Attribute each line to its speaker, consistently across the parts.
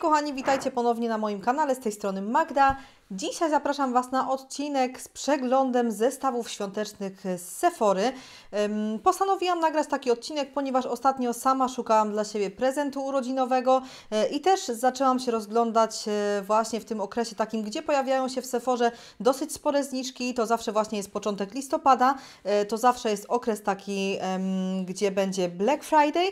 Speaker 1: kochani, witajcie ponownie na moim kanale, z tej strony Magda. Dzisiaj zapraszam Was na odcinek z przeglądem zestawów świątecznych z Sephory. Postanowiłam nagrać taki odcinek, ponieważ ostatnio sama szukałam dla siebie prezentu urodzinowego e, i też zaczęłam się rozglądać e, właśnie w tym okresie takim, gdzie pojawiają się w Seforze dosyć spore zniżki. To zawsze właśnie jest początek listopada, e, to zawsze jest okres taki, gdzie będzie Black Friday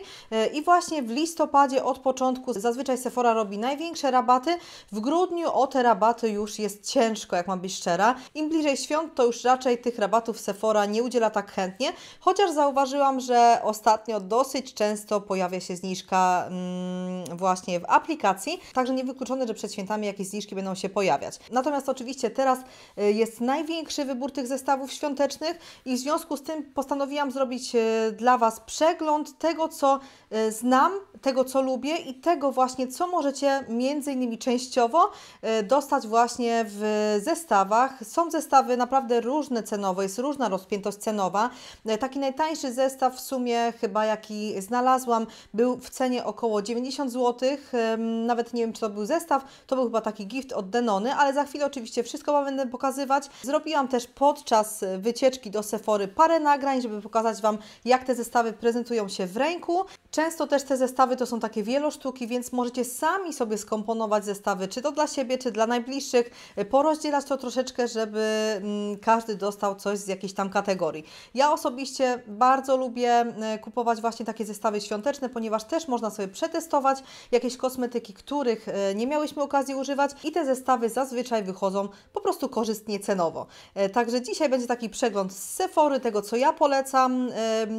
Speaker 1: i właśnie w listopadzie od początku zazwyczaj Sephora robi największe rabaty. W grudniu o te rabaty już jest jest ciężko, jak mam być szczera. Im bliżej świąt, to już raczej tych rabatów Sephora nie udziela tak chętnie, chociaż zauważyłam, że ostatnio dosyć często pojawia się zniżka mm, właśnie w aplikacji, także niewykluczone, że przed świętami jakieś zniżki będą się pojawiać. Natomiast oczywiście teraz y, jest największy wybór tych zestawów świątecznych i w związku z tym postanowiłam zrobić y, dla Was przegląd tego, co y, znam, tego, co lubię i tego właśnie, co możecie między innymi częściowo dostać właśnie w zestawach. Są zestawy naprawdę różne cenowo, jest różna rozpiętość cenowa. E, taki najtańszy zestaw w sumie chyba jaki znalazłam był w cenie około 90 zł. Nawet nie wiem czy to był zestaw, to był chyba taki gift od Denony, ale za chwilę oczywiście wszystko będę pokazywać. Zrobiłam też podczas wycieczki do Sephory parę nagrań, żeby pokazać Wam jak te zestawy prezentują się w ręku. Często też te zestawy to są takie wielosztuki, więc możecie sami sobie skomponować zestawy, czy to dla siebie, czy dla najbliższych porozdzielać to troszeczkę, żeby mm, każdy dostał coś z jakiejś tam kategorii. Ja osobiście bardzo lubię e, kupować właśnie takie zestawy świąteczne, ponieważ też można sobie przetestować jakieś kosmetyki, których e, nie miałyśmy okazji używać i te zestawy zazwyczaj wychodzą po prostu korzystnie cenowo. E, także dzisiaj będzie taki przegląd z Sephory, tego co ja polecam.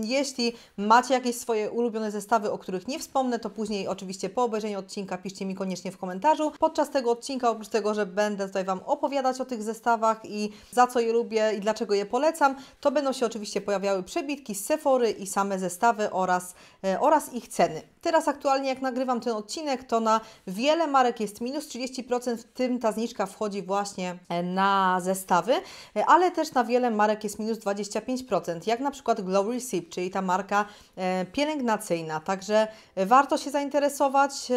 Speaker 1: Jeśli macie jakieś swoje ulubione zestawy, o których nie wspomnę, to później oczywiście po obejrzeniu odcinka piszcie mi koniecznie w komentarzu. Podczas tego odcinka, oprócz tego, że będę tutaj tutaj Wam opowiadać o tych zestawach i za co je lubię i dlaczego je polecam, to będą się oczywiście pojawiały przebitki z Sephory i same zestawy oraz, e, oraz ich ceny. Teraz aktualnie jak nagrywam ten odcinek, to na wiele marek jest minus 30%, w tym ta zniżka wchodzi właśnie e, na zestawy, e, ale też na wiele marek jest minus 25%, jak na przykład Glow Sip czyli ta marka e, pielęgnacyjna. Także warto się zainteresować.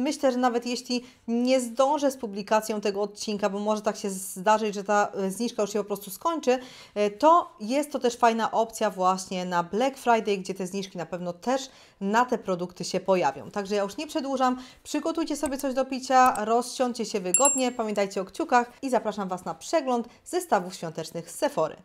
Speaker 1: Myślę, że nawet jeśli nie zdążę z publikacją tego odcinka, bo może tak się zdarzyć, że ta zniżka już się po prostu skończy, to jest to też fajna opcja właśnie na Black Friday, gdzie te zniżki na pewno też na te produkty produkty się pojawią. Także ja już nie przedłużam, przygotujcie sobie coś do picia, rozsiądźcie się wygodnie, pamiętajcie o kciukach i zapraszam Was na przegląd zestawów świątecznych z Sephory.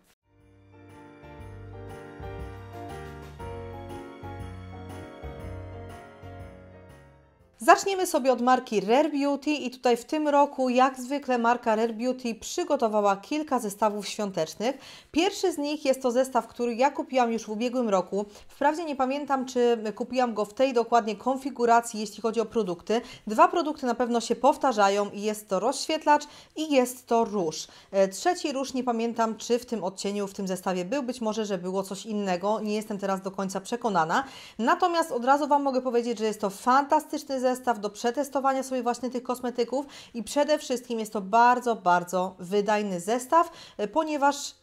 Speaker 1: Zaczniemy sobie od marki Rare Beauty i tutaj w tym roku jak zwykle marka Rare Beauty przygotowała kilka zestawów świątecznych. Pierwszy z nich jest to zestaw, który ja kupiłam już w ubiegłym roku. Wprawdzie nie pamiętam, czy kupiłam go w tej dokładnie konfiguracji, jeśli chodzi o produkty. Dwa produkty na pewno się powtarzają i jest to rozświetlacz i jest to róż. E, trzeci róż nie pamiętam, czy w tym odcieniu, w tym zestawie był. Być może, że było coś innego. Nie jestem teraz do końca przekonana. Natomiast od razu Wam mogę powiedzieć, że jest to fantastyczny zestaw zestaw do przetestowania sobie właśnie tych kosmetyków i przede wszystkim jest to bardzo, bardzo wydajny zestaw, e, ponieważ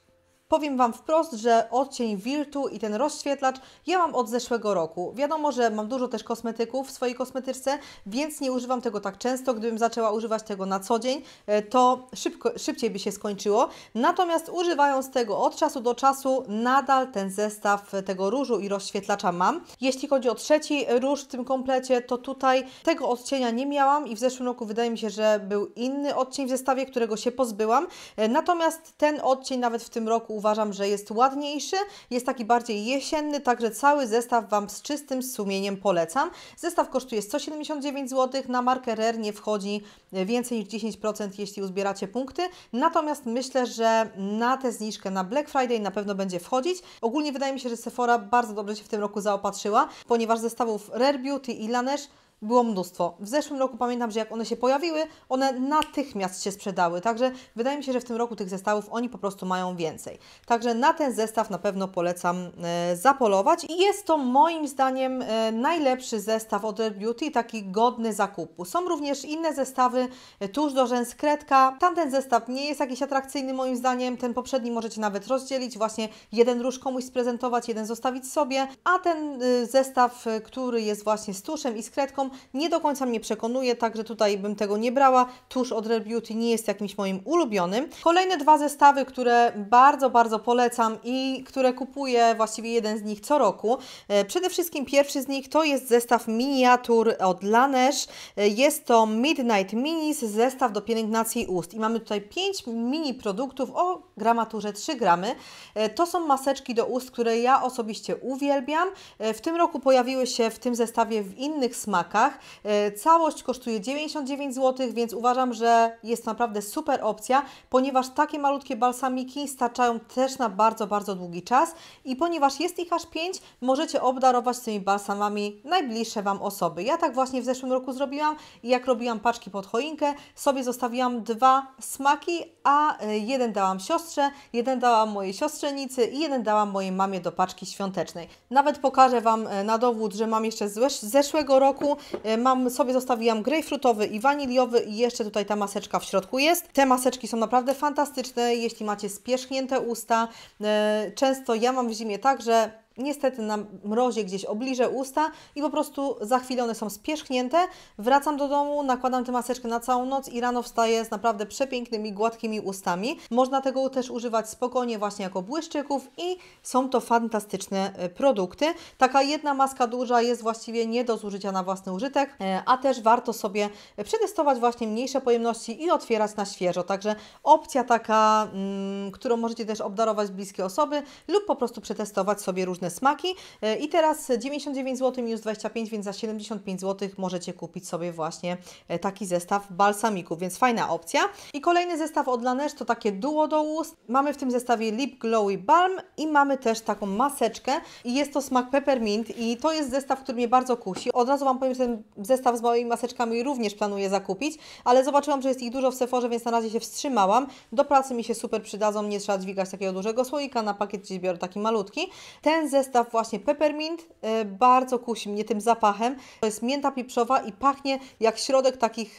Speaker 1: Powiem Wam wprost, że odcień Virtu i ten rozświetlacz ja mam od zeszłego roku. Wiadomo, że mam dużo też kosmetyków w swojej kosmetyczce, więc nie używam tego tak często. Gdybym zaczęła używać tego na co dzień, e, to szybko, szybciej by się skończyło. Natomiast używając tego od czasu do czasu, nadal ten zestaw tego różu i rozświetlacza mam. Jeśli chodzi o trzeci róż w tym komplecie, to tutaj tego odcienia nie miałam i w zeszłym roku wydaje mi się, że był inny odcień w zestawie, którego się pozbyłam. E, natomiast ten odcień nawet w tym roku uważam, że jest ładniejszy, jest taki bardziej jesienny, także cały zestaw Wam z czystym sumieniem polecam. Zestaw kosztuje 179 zł, na markę RER nie wchodzi więcej niż 10%, jeśli uzbieracie punkty, natomiast myślę, że na tę zniżkę na Black Friday na pewno będzie wchodzić. Ogólnie wydaje mi się, że Sephora bardzo dobrze się w tym roku zaopatrzyła, ponieważ zestawów Rare Beauty i Laneige było mnóstwo. W zeszłym roku pamiętam, że jak one się pojawiły, one natychmiast się sprzedały, także wydaje mi się, że w tym roku tych zestawów oni po prostu mają więcej. Także na ten zestaw na pewno polecam e, zapolować i jest to moim zdaniem e, najlepszy zestaw od Rare Beauty, taki godny zakupu. Są również inne zestawy e, tuż do rzęs kredka. Tamten zestaw nie jest jakiś atrakcyjny moim zdaniem, ten poprzedni możecie nawet rozdzielić, właśnie jeden róż komuś sprezentować, jeden zostawić sobie, a ten zestaw, który jest właśnie z tuszem i z kredką, nie do końca mnie przekonuje, także tutaj bym tego nie brała. Tusz od Rare Beauty nie jest jakimś moim ulubionym. Kolejne dwa zestawy, które bardzo, bardzo polecam i które kupuję właściwie jeden z nich co roku. E, przede wszystkim pierwszy z nich to jest zestaw miniatur od Laneige. E, jest to Midnight Minis, zestaw do pielęgnacji ust. I mamy tutaj 5 mini produktów o gramaturze 3 gramy. E, to są maseczki do ust, które ja osobiście uwielbiam. W tym roku pojawiły się w tym zestawie w innych smakach. E, całość kosztuje 99 zł, więc uważam, że jest to naprawdę super opcja, ponieważ takie malutkie balsamiki starczają też na bardzo, bardzo długi czas i ponieważ jest ich aż 5, możecie obdarować tymi balsamami najbliższe Wam osoby. Ja tak właśnie w zeszłym roku zrobiłam i jak robiłam paczki pod choinkę, sobie zostawiłam dwa smaki, a e, jeden dałam siostrze, jeden dałam mojej siostrzenicy i jeden dałam mojej mamie do paczki świątecznej. Nawet pokażę Wam e, na dowód, że mam jeszcze z zeszłego roku E, mam sobie zostawiłam grejpfrutowy i waniliowy i jeszcze tutaj ta maseczka w środku jest. Te maseczki są naprawdę fantastyczne, jeśli macie spierzchnięte usta. E, często ja mam w zimie tak, że niestety na mrozie gdzieś obliżę usta i po prostu za chwilę one są spierzchnięte. Wracam do domu, nakładam tę maseczkę na całą noc i rano wstaję z naprawdę przepięknymi, gładkimi ustami. Można tego też używać spokojnie właśnie jako błyszczyków i są to fantastyczne e, produkty. Taka jedna maska duża jest właściwie nie do zużycia na własny użytek, e, a też warto sobie przetestować właśnie mniejsze pojemności i otwierać na świeżo. Także opcja taka, mm, którą możecie też obdarować bliskie osoby lub po prostu przetestować sobie różne smaki. E, I teraz 99 zł minus 25, więc za 75 zł możecie kupić sobie właśnie e, taki zestaw balsamików, więc fajna opcja. I kolejny zestaw od Laneige to takie duo do ust. Mamy w tym zestawie Lip Glowy Balm i mamy też taką maseczkę i jest to smak peppermint i to jest zestaw, który mnie bardzo kusi. Od razu Wam powiem, że ten zestaw z moimi maseczkami również planuję zakupić, ale zobaczyłam, że jest ich dużo w Seforze, więc na razie się wstrzymałam. Do pracy mi się super przydadzą, nie trzeba dźwigać takiego dużego słoika, na pakiet gdzieś biorę taki malutki. Ten zestaw zestaw właśnie peppermint y, bardzo kusi mnie tym zapachem. To jest mięta pieprzowa i pachnie jak środek takich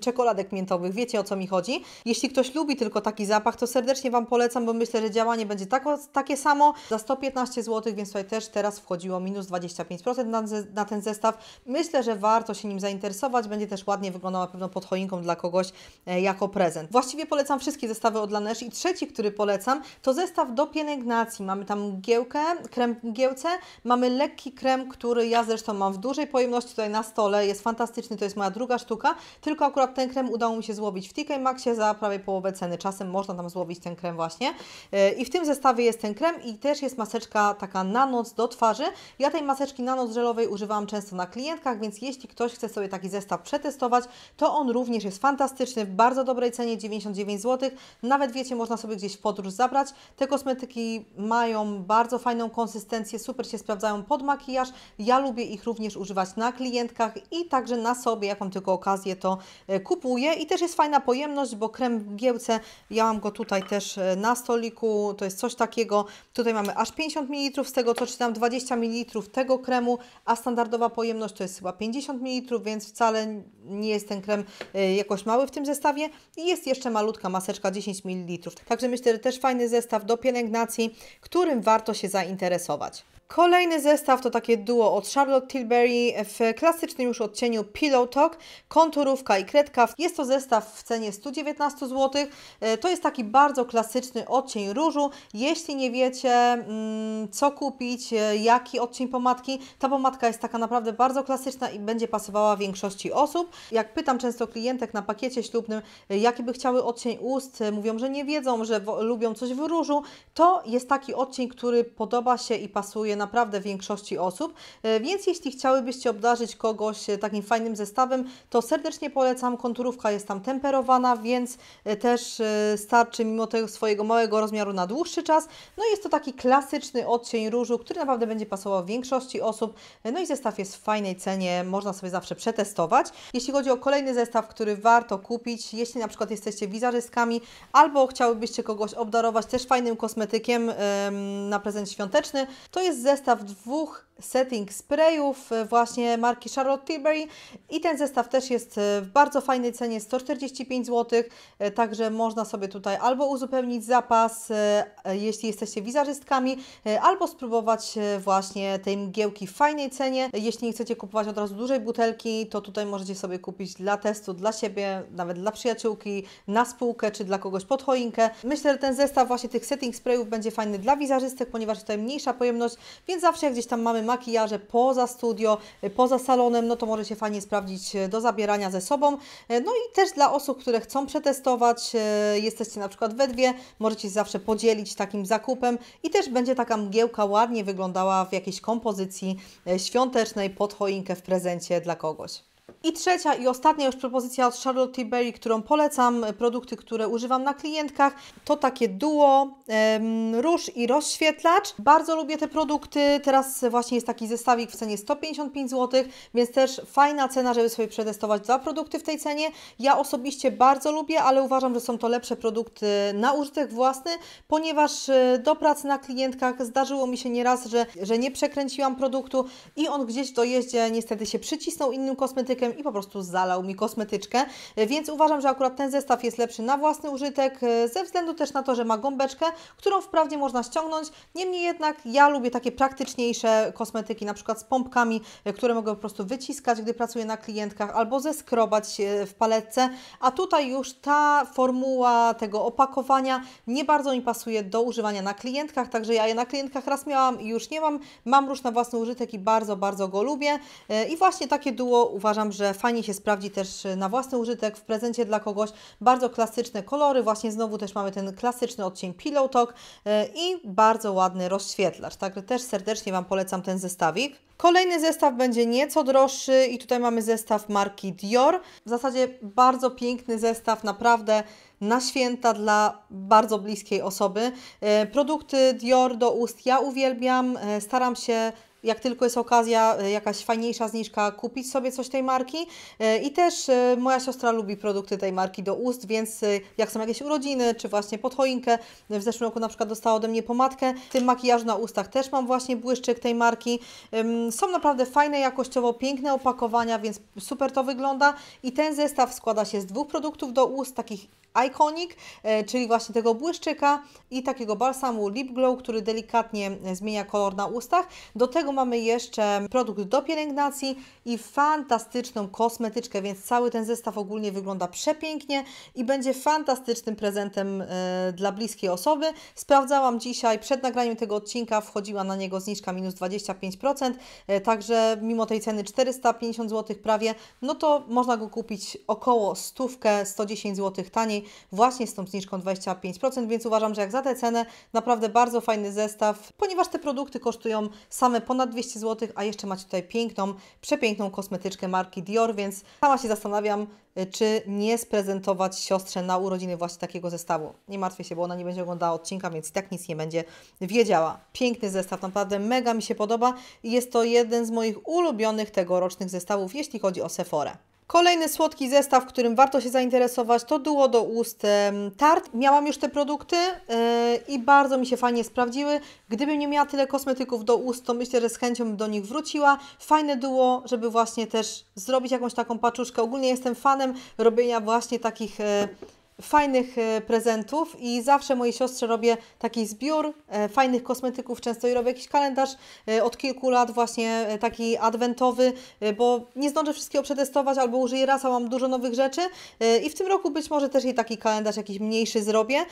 Speaker 1: czekoladek miętowych. Wiecie o co mi chodzi? Jeśli ktoś lubi tylko taki zapach, to serdecznie Wam polecam, bo myślę, że działanie będzie tako, takie samo. Za 115 zł, więc tutaj też teraz wchodziło minus 25% na, na ten zestaw. Myślę, że warto się nim zainteresować. Będzie też ładnie wyglądała pewno pod choinką dla kogoś e, jako prezent. Właściwie polecam wszystkie zestawy od Lanesh i trzeci, który polecam, to zestaw do pielęgnacji. Mamy tam mgiełkę, krem giełce. Mamy lekki krem, który ja zresztą mam w dużej pojemności tutaj na stole, jest fantastyczny, to jest moja druga sztuka, tylko akurat ten krem udało mi się złowić w TK Maxie za prawie połowę ceny. Czasem można tam złowić ten krem właśnie. E, I w tym zestawie jest ten krem i też jest maseczka taka na noc do twarzy. Ja tej maseczki na noc żelowej używałam często na klientkach, więc jeśli ktoś chce sobie taki zestaw przetestować, to on również jest fantastyczny, w bardzo dobrej cenie, 99 zł. Nawet wiecie, można sobie gdzieś w podróż zabrać. Te kosmetyki mają bardzo fajną konsystencję, super się sprawdzają pod makijaż. Ja lubię ich również używać na klientkach i także na sobie, jaką tylko okazję to e, kupuję. I też jest fajna pojemność, bo krem w giełce, ja mam go tutaj też e, na stoliku, to jest coś takiego. Tutaj mamy aż 50 ml, z tego co czytam 20 ml tego kremu, a standardowa pojemność to jest chyba 50 ml, więc wcale nie jest ten krem e, jakoś mały w tym zestawie. I jest jeszcze malutka maseczka 10 ml. Także myślę, że też fajny zestaw do pielęgnacji, którym warto się zainteresować interesować. Kolejny zestaw to takie duo od Charlotte Tilbury w klasycznym już odcieniu Pillow Talk, konturówka i kredka. Jest to zestaw w cenie 119 zł. E, to jest taki bardzo klasyczny odcień różu. Jeśli nie wiecie mm, co kupić, e, jaki odcień pomadki, ta pomadka jest taka naprawdę bardzo klasyczna i będzie pasowała większości osób. Jak pytam często klientek na pakiecie ślubnym, e, jaki by chciały odcień ust, mówią, że nie wiedzą, że lubią coś w różu, to jest taki odcień, który podoba się i pasuje naprawdę większości osób, e, więc jeśli chciałybyście obdarzyć kogoś e, takim fajnym zestawem, to serdecznie polecam. Konturówka jest tam temperowana, więc e, też starczy mimo tego swojego małego rozmiaru na dłuższy czas. No jest to taki klasyczny odcień różu, który naprawdę będzie pasował większości osób. No i zestaw jest w fajnej cenie, można sobie zawsze przetestować. Jeśli chodzi o kolejny zestaw, który warto kupić, jeśli na przykład jesteście wizerzystkami albo chciałybyście kogoś obdarować też fajnym kosmetykiem na prezent świąteczny, to jest zestaw dwóch setting sprayów e, właśnie marki Charlotte Tilbury i ten zestaw też jest e, w bardzo fajnej cenie 145 zł, e, także można sobie tutaj albo uzupełnić zapas, jeśli jesteście wizerzystkami, albo spróbować właśnie tej mgiełki w fajnej cenie. Jeśli nie chcecie kupować od razu dużej butelki, to tutaj możecie sobie kupić dla testu, dla siebie, nawet dla przyjaciółki, na spółkę czy dla kogoś pod choinkę. Myślę, że ten zestaw właśnie tych setting sprayów będzie fajny dla wizerzystek, ponieważ tutaj mniejsza pojemność, więc zawsze jak gdzieś tam mamy makijaże poza studio, poza salonem, no to może się fajnie sprawdzić e, do zabierania ze sobą. E, no i też dla osób, które chcą przetestować, e, jesteście na przykład we dwie, możecie się zawsze podzielić takim zakupem i też będzie taka mgiełka ładnie wyglądała w jakiejś kompozycji świątecznej pod choinkę w prezencie dla kogoś. I trzecia i ostatnia już propozycja od Charlotte Berry, którą polecam, produkty, które używam na klientkach, to takie duo em, róż i rozświetlacz. Bardzo lubię te produkty, teraz właśnie jest taki zestawik w cenie 155 zł, więc też fajna cena, żeby sobie przetestować dwa produkty w tej cenie. Ja osobiście bardzo lubię, ale uważam, że są to lepsze produkty na użytek własny, ponieważ e, do pracy na klientkach zdarzyło mi się nieraz, że, że nie przekręciłam produktu i on gdzieś w dojeździe niestety się przycisnął innym kosmetykiem, i po prostu zalał mi kosmetyczkę, więc uważam, że akurat ten zestaw jest lepszy na własny użytek, e, ze względu też na to, że ma gąbeczkę, którą wprawdzie można ściągnąć, niemniej jednak ja lubię takie praktyczniejsze kosmetyki, na przykład z pompkami, e, które mogę po prostu wyciskać, gdy pracuję na klientkach, albo zeskrobać e, w paletce, a tutaj już ta formuła tego opakowania nie bardzo mi pasuje do używania na klientkach, także ja je na klientkach raz miałam i już nie mam, mam róż na własny użytek i bardzo, bardzo go lubię i właśnie takie duo uważam, że fajnie się sprawdzi też na własny użytek, w prezencie dla kogoś. Bardzo klasyczne kolory, właśnie znowu też mamy ten klasyczny odcień Pillow Talk e, i bardzo ładny rozświetlacz. Także też serdecznie Wam polecam ten zestawik. Kolejny zestaw będzie nieco droższy i tutaj mamy zestaw marki Dior. W zasadzie bardzo piękny zestaw, naprawdę na święta dla bardzo bliskiej osoby. E, produkty Dior do ust ja uwielbiam, e, staram się jak tylko jest okazja, e, jakaś fajniejsza zniżka, kupić sobie coś tej marki. E, I też e, moja siostra lubi produkty tej marki do ust, więc jak są jakieś urodziny, czy właśnie pod choinkę, w zeszłym roku na przykład dostała ode mnie pomadkę, w tym makijażu na ustach też mam właśnie błyszczyk tej marki. Są naprawdę fajne jakościowo, piękne opakowania, więc super to wygląda. I ten zestaw składa się z dwóch produktów do ust, takich Iconic, e, czyli właśnie tego błyszczyka i takiego balsamu Lip Glow, który delikatnie e, zmienia kolor na ustach. Do tego mamy jeszcze produkt do pielęgnacji i fantastyczną kosmetyczkę, więc cały ten zestaw ogólnie wygląda przepięknie i będzie fantastycznym prezentem e, dla bliskiej osoby. Sprawdzałam dzisiaj, przed nagraniem tego odcinka wchodziła na niego zniżka minus 25%, także mimo tej ceny 450 zł prawie, no to można go kupić około stówkę, 110 zł taniej taniej właśnie z tą zniżką 25%, więc uważam, że jak za tę cenę naprawdę bardzo fajny zestaw, ponieważ te produkty kosztują same ponad 200 zł, a jeszcze macie tutaj piękną, przepiękną kosmetyczkę marki Dior, więc sama się zastanawiam, y, czy nie sprezentować siostrze na urodziny właśnie takiego zestawu. Nie martwię się, bo ona nie będzie oglądała odcinka, więc i tak nic nie będzie wiedziała. Piękny zestaw, naprawdę mega mi się podoba i jest to jeden z moich ulubionych tegorocznych zestawów, jeśli chodzi o Sephora. Kolejny słodki zestaw, którym warto się zainteresować, to duło do ust tart. Miałam już te produkty e, i bardzo mi się fajnie sprawdziły. Gdybym nie miała tyle kosmetyków do ust, to myślę, że z chęcią bym do nich wróciła. Fajne duo, żeby właśnie też zrobić jakąś taką paczuszkę. Ogólnie jestem fanem robienia właśnie takich e, fajnych e, prezentów i zawsze mojej siostrze robię taki zbiór e, fajnych kosmetyków, często i robię jakiś kalendarz e, od kilku lat właśnie taki adwentowy, bo nie zdążę wszystkiego przetestować albo użyję raz, a mam dużo nowych rzeczy i w tym roku być może też jej taki kalendarz jakiś mniejszy zrobię,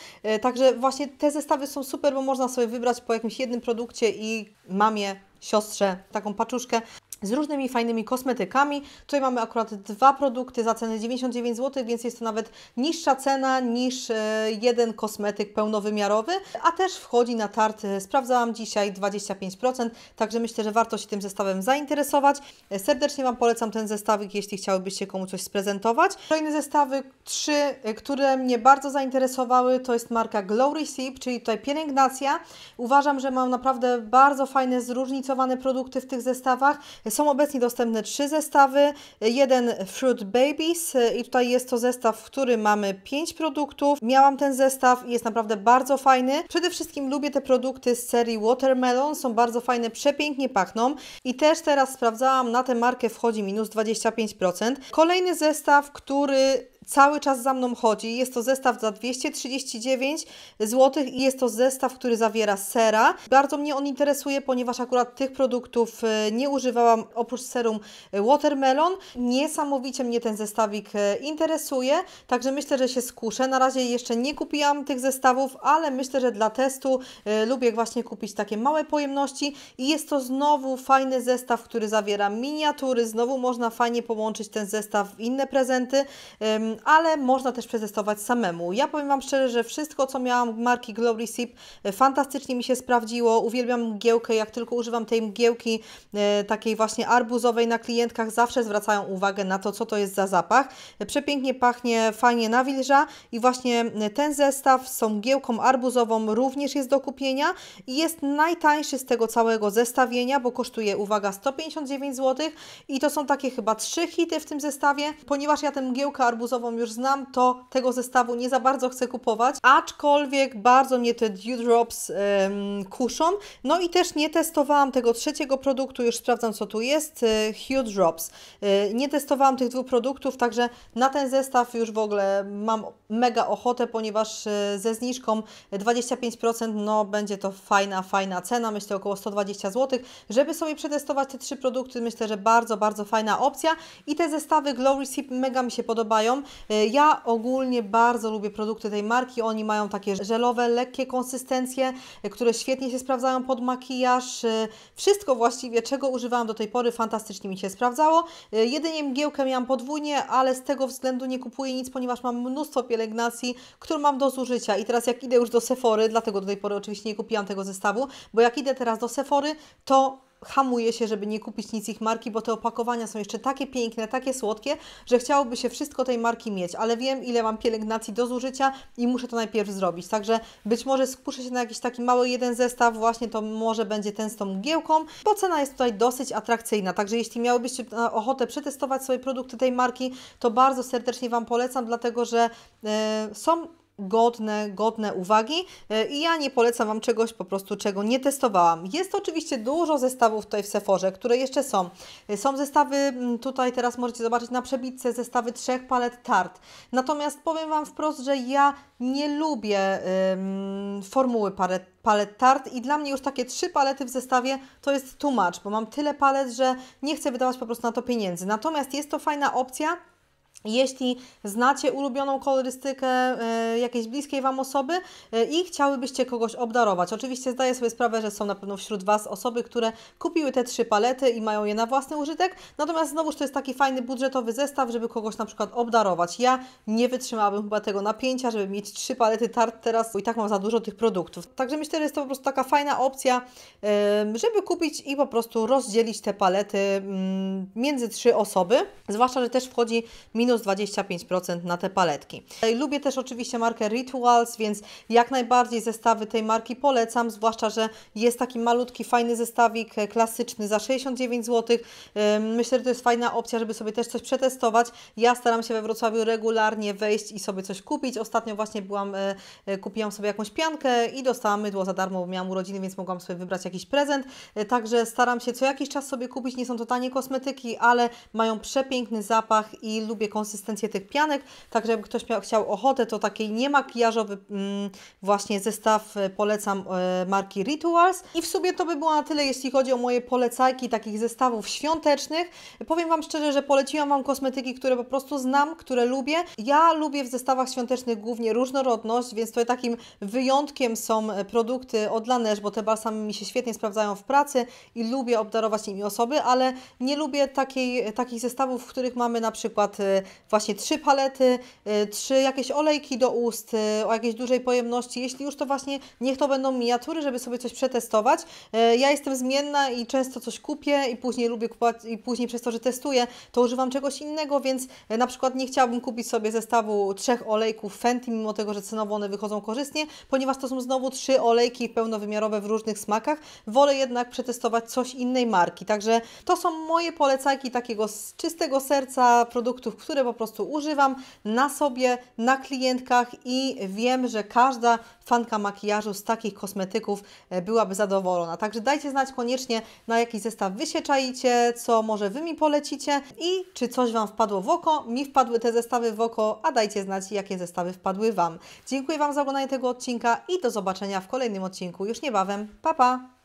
Speaker 1: także właśnie te zestawy są super, bo można sobie wybrać po jakimś jednym produkcie i mamie siostrze taką paczuszkę z różnymi fajnymi kosmetykami. Tutaj mamy akurat dwa produkty za cenę 99 zł, więc jest to nawet niższa cena niż e, jeden kosmetyk pełnowymiarowy, a też wchodzi na tart, e, sprawdzałam dzisiaj, 25%, także myślę, że warto się tym zestawem zainteresować. E, serdecznie Wam polecam ten zestawik, jeśli chciałybyście komu coś sprezentować. Kolejne zestawy, trzy, które mnie bardzo zainteresowały, to jest marka Glow Sleep, czyli tutaj pielęgnacja. Uważam, że mam naprawdę bardzo fajne, zróżnicowane produkty w tych zestawach są obecnie dostępne trzy zestawy. Jeden Fruit Babies i tutaj jest to zestaw, w którym mamy pięć produktów. Miałam ten zestaw i jest naprawdę bardzo fajny. Przede wszystkim lubię te produkty z serii Watermelon, są bardzo fajne, przepięknie pachną i też teraz sprawdzałam, na tę markę wchodzi minus 25%. Kolejny zestaw, który cały czas za mną chodzi. Jest to zestaw za 239 zł i jest to zestaw, który zawiera sera. Bardzo mnie on interesuje, ponieważ akurat tych produktów y, nie używałam oprócz serum Watermelon. Niesamowicie mnie ten zestawik y, interesuje, także myślę, że się skuszę. Na razie jeszcze nie kupiłam tych zestawów, ale myślę, że dla testu y, lubię właśnie kupić takie małe pojemności i jest to znowu fajny zestaw, który zawiera miniatury. Znowu można fajnie połączyć ten zestaw w inne prezenty ale można też przetestować samemu. Ja powiem Wam szczerze, że wszystko co miałam marki Glory Sip e, fantastycznie mi się sprawdziło, uwielbiam mgiełkę, jak tylko używam tej mgiełki e, takiej właśnie arbuzowej na klientkach, zawsze zwracają uwagę na to, co to jest za zapach. E, przepięknie pachnie, fajnie nawilża i właśnie ten zestaw z tą mgiełką arbuzową również jest do kupienia i jest najtańszy z tego całego zestawienia, bo kosztuje, uwaga, 159 zł i to są takie chyba trzy hity w tym zestawie, ponieważ ja tę mgiełkę arbuzową już znam, to tego zestawu nie za bardzo chcę kupować, aczkolwiek bardzo mnie te dewdrops drops kuszą. No i też nie testowałam tego trzeciego produktu, już sprawdzam co tu jest, y, Hue Drops. Y, nie testowałam tych dwóch produktów, także na ten zestaw już w ogóle mam mega ochotę, ponieważ y, ze zniżką 25% no będzie to fajna, fajna cena, myślę około 120 zł. Żeby sobie przetestować te trzy produkty, myślę, że bardzo, bardzo fajna opcja i te zestawy Glow Receipt mega mi się podobają. E, ja ogólnie bardzo lubię produkty tej marki. Oni mają takie żelowe, lekkie konsystencje, e, które świetnie się sprawdzają pod makijaż. E, wszystko właściwie, czego używałam do tej pory, fantastycznie mi się sprawdzało. Jedynie mgiełkę miałam podwójnie, ale z tego względu nie kupuję nic, ponieważ mam mnóstwo pielęgnacji, które mam do zużycia. I teraz jak idę już do Sephory, dlatego do tej pory oczywiście nie kupiłam tego zestawu, bo jak idę teraz do Sephory, to hamuje się, żeby nie kupić nic ich marki, bo te opakowania są jeszcze takie piękne, takie słodkie, że chciałoby się wszystko tej marki mieć, ale wiem, ile mam pielęgnacji do zużycia i muszę to najpierw zrobić. Także być może skuszę się na jakiś taki mały jeden zestaw, właśnie to może będzie ten z tą mgiełką, bo cena jest tutaj dosyć atrakcyjna. Także jeśli miałybyście e, ochotę przetestować swoje produkty tej marki, to bardzo serdecznie Wam polecam, dlatego że yy, są godne, godne uwagi e, i ja nie polecam Wam czegoś po prostu, czego nie testowałam. Jest oczywiście dużo zestawów tutaj w Seforze, które jeszcze są. E, są zestawy, mm, tutaj teraz możecie zobaczyć na przebitce, zestawy trzech palet tart. Natomiast powiem Wam wprost, że ja nie lubię ym, formuły palet, palet tart i dla mnie już takie trzy palety w zestawie to jest too much, bo mam tyle palet, że nie chcę wydawać po prostu na to pieniędzy. Natomiast jest to fajna opcja, jeśli znacie ulubioną kolorystykę e, jakiejś bliskiej Wam osoby e, i chciałybyście kogoś obdarować, oczywiście zdaję sobie sprawę, że są na pewno wśród Was osoby, które kupiły te trzy palety i mają je na własny użytek, natomiast znowuż to jest taki fajny budżetowy zestaw, żeby kogoś na przykład obdarować. Ja nie wytrzymałabym chyba tego napięcia, żeby mieć trzy palety tart teraz, bo i tak mam za dużo tych produktów. Także myślę, że jest to po prostu taka fajna opcja, żeby kupić i po prostu rozdzielić te palety mm, między trzy osoby, zwłaszcza, że też wchodzi mi minus 25% na te paletki. Lubię też oczywiście markę Rituals, więc jak najbardziej zestawy tej marki polecam, zwłaszcza, że jest taki malutki, fajny zestawik e, klasyczny za 69 zł. Myślę, że to jest fajna opcja, żeby sobie też coś przetestować. Ja staram się we Wrocławiu regularnie wejść i sobie coś kupić. Ostatnio właśnie byłam, e, e, kupiłam sobie jakąś piankę i dostałam mydło za darmo, bo miałam urodziny, więc mogłam sobie wybrać jakiś prezent. Także staram się co jakiś czas sobie kupić. Nie są to tanie kosmetyki, ale mają przepiękny zapach i lubię konsystencję tych pianek, tak żeby ktoś miał, chciał ochotę, to taki niemakijażowy mm, właśnie zestaw e, polecam e, marki Rituals. I w sumie to by było na tyle, jeśli chodzi o moje polecajki takich zestawów świątecznych. Powiem Wam szczerze, że poleciłam Wam kosmetyki, które po prostu znam, które lubię. Ja lubię w zestawach świątecznych głównie różnorodność, więc tutaj takim wyjątkiem są e, produkty od Laneige, bo te balsamy mi się świetnie sprawdzają w pracy i lubię obdarować nimi osoby, ale nie lubię takiej, takich zestawów, w których mamy na przykład właśnie trzy palety, y, trzy jakieś olejki do ust y, o jakiejś dużej pojemności. Jeśli już to właśnie niech to będą miniatury, żeby sobie coś przetestować. Y, ja jestem zmienna i często coś kupię i później lubię kupować i później przez to, że testuję, to używam czegoś innego, więc na przykład nie chciałabym kupić sobie zestawu trzech olejków Fenty, mimo tego, że cenowo one wychodzą korzystnie, ponieważ to są znowu trzy olejki pełnowymiarowe w różnych smakach. Wolę jednak przetestować coś innej marki. Także to są moje polecajki takiego z czystego serca produktów, które które po prostu używam na sobie, na klientkach i wiem, że każda fanka makijażu z takich kosmetyków e, byłaby zadowolona. Także dajcie znać koniecznie, na jaki zestaw Wy się co może Wy mi polecicie i czy coś Wam wpadło w oko. Mi wpadły te zestawy w oko, a dajcie znać, jakie zestawy wpadły Wam. Dziękuję Wam za oglądanie tego odcinka i do zobaczenia w kolejnym odcinku już niebawem. Pa, pa!